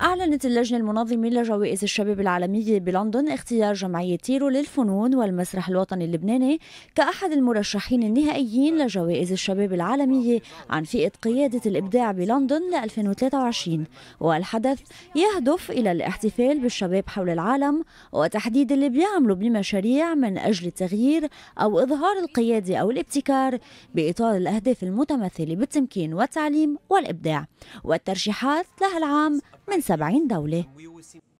أعلنت اللجنة المنظمة لجوائز الشباب العالمية بلندن اختيار جمعية تيرو للفنون والمسرح الوطني اللبناني كأحد المرشحين النهائيين لجوائز الشباب العالمية عن فئة قيادة الإبداع بلندن ل 2023 والحدث يهدف إلى الاحتفال بالشباب حول العالم وتحديد اللي بيعملوا بمشاريع من أجل التغيير أو إظهار القيادة أو الابتكار بإطار الأهداف المتمثلة بالتمكين والتعليم والإبداع والترشيحات لها العام من 70 دولة